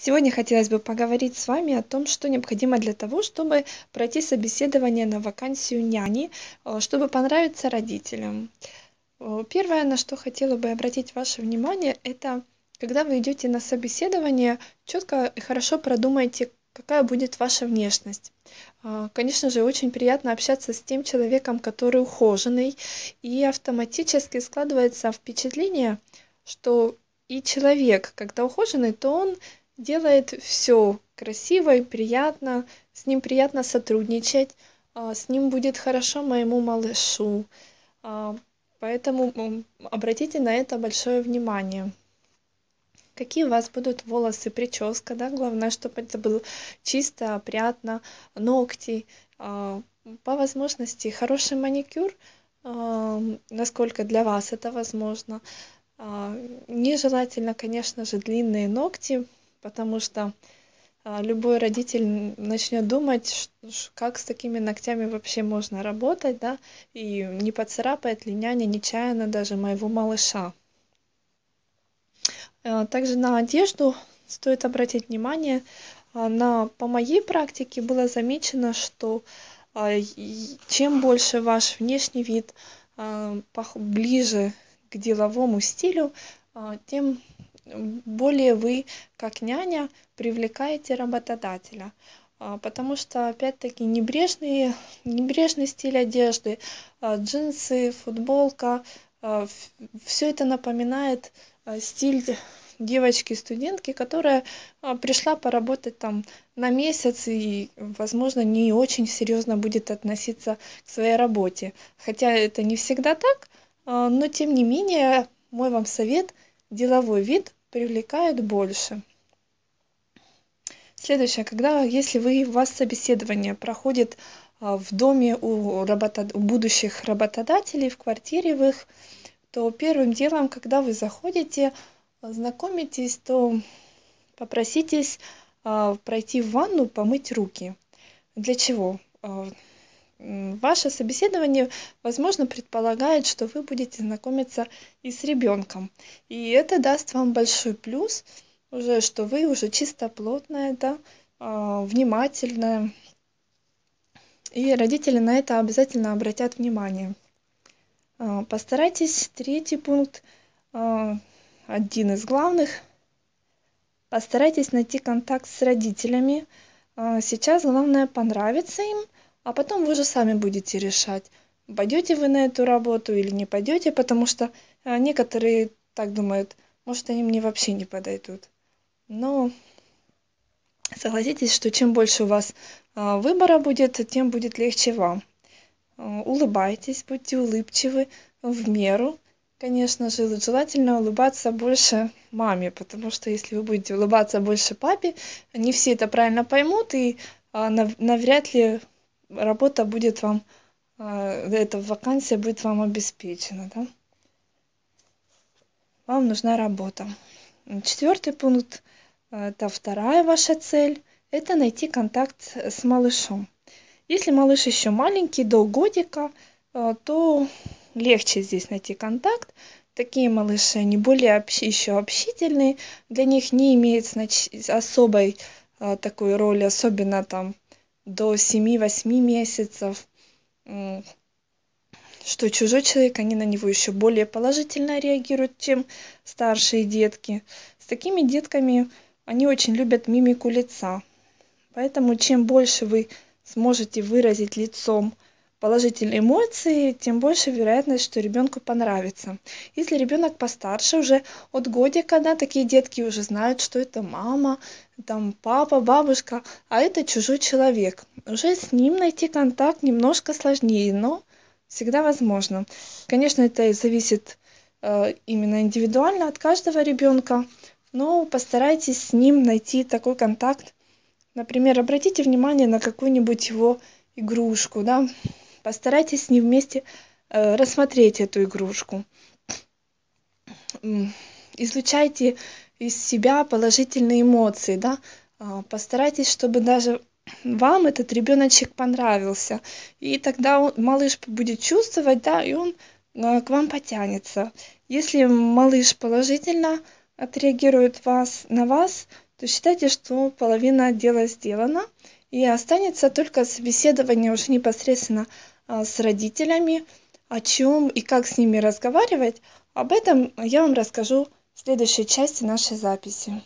Сегодня хотелось бы поговорить с вами о том, что необходимо для того, чтобы пройти собеседование на вакансию няни, э, чтобы понравиться родителям. Э, первое, на что хотела бы обратить ваше внимание, это когда вы идете на собеседование, четко и хорошо продумайте, какая будет ваша внешность. Э, конечно же, очень приятно общаться с тем человеком, который ухоженный, и автоматически складывается впечатление, что и человек, когда ухоженный, то он делает все красиво и приятно, с ним приятно сотрудничать, а, с ним будет хорошо моему малышу. А, поэтому обратите на это большое внимание. Какие у вас будут волосы, прическа, да, главное, чтобы это было чисто, опрятно, ногти, а, по возможности хороший маникюр, насколько для вас это возможно. Нежелательно, конечно же, длинные ногти, потому что а, любой родитель начнет думать как с такими ногтями вообще можно работать да и не поцарапает ли няня нечаянно даже моего малыша а, также на одежду стоит обратить внимание а, на по моей практике было замечено что чем больше ваш внешний вид ближе к деловому стилю тем более вы, как няня, привлекаете работодателя. А, потому что, опять-таки, небрежный небрежный стиль одежды, а, джинсы, футболка, а, все это напоминает стиль девочки-студентки, которая пришла поработать там на месяц и, возможно, не очень серьезно будет относиться к своей работе. Хотя это не всегда так, но тем не менее, мой вам совет – деловой вид привлекает больше. Следующее, когда, если вы, у вас собеседование проходит а, в доме у, работод... у будущих работодателей, в квартире в их, то первым делом, когда вы заходите, знакомитесь, то попроситесь а, пройти в ванну, помыть руки. Для чего? А, Ваше собеседование, возможно, предполагает, что вы будете знакомиться и с ребенком. И это даст вам большой плюс, уже, что вы уже чисто плотная, да, а, внимательная. И родители на это обязательно обратят внимание. А, постарайтесь, третий пункт, а, один из главных, постарайтесь найти контакт с родителями. Сейчас главное понравиться им – а потом вы же сами будете решать пойдете вы на эту работу или не пойдете потому что э, некоторые так думают может они мне вообще не подойдут но согласитесь что чем больше у вас э, выбора будет тем будет легче вам э, улыбайтесь будьте улыбчивы в меру Конечно же, желательно улыбаться больше маме, потому что если вы будете улыбаться больше папе, не все это правильно поймут, и а, навряд ли работа будет вам, э, эта вакансия будет вам обеспечена. Да? Вам нужна работа. Четвертый пункт, э, это вторая ваша цель, это найти контакт с малышом. Если малыш еще маленький, до годика, э, то легче здесь найти контакт. Такие малыши, они более общ... еще общительные, для них не имеет знач... особой такой роли, особенно там до 7-8 месяцев, что чужой человек, они на него еще более положительно реагируют, чем старшие детки. С такими детками они очень любят мимику лица. Поэтому чем больше вы сможете выразить лицом положительные эмоции, тем больше вероятность, что ребенку понравится. Если ребенок постарше, уже от годика, да, такие детки уже знают, что это мама, там папа, бабушка, а это чужой человек. Уже с ним найти контакт немножко сложнее, но всегда возможно. Конечно, это и зависит э, именно индивидуально от каждого ребенка, но постарайтесь с ним найти такой контакт. Например, обратите внимание на какую-нибудь его игрушку, да, Постарайтесь с ним вместе э, рассмотреть эту игрушку. Излучайте из себя положительные эмоции, да, а, постарайтесь, чтобы даже вам этот ребеночек понравился. И тогда он, малыш будет чувствовать, да, и он э, к вам потянется. Если малыш положительно отреагирует вас, на вас, то считайте, что половина дела сделана, и останется только собеседование уже непосредственно а, с родителями, о чем и как с ними разговаривать, об этом я вам расскажу в следующей части нашей записи.